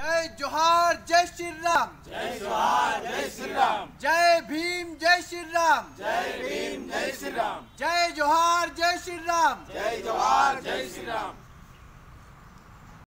जय जोहार जय श्री राम जय जोहार जय श्री राम जय भीम जय श्री राम जय भीम जय श्री राम जय जोहार जय श्री राम जय जोहार जय श्री राम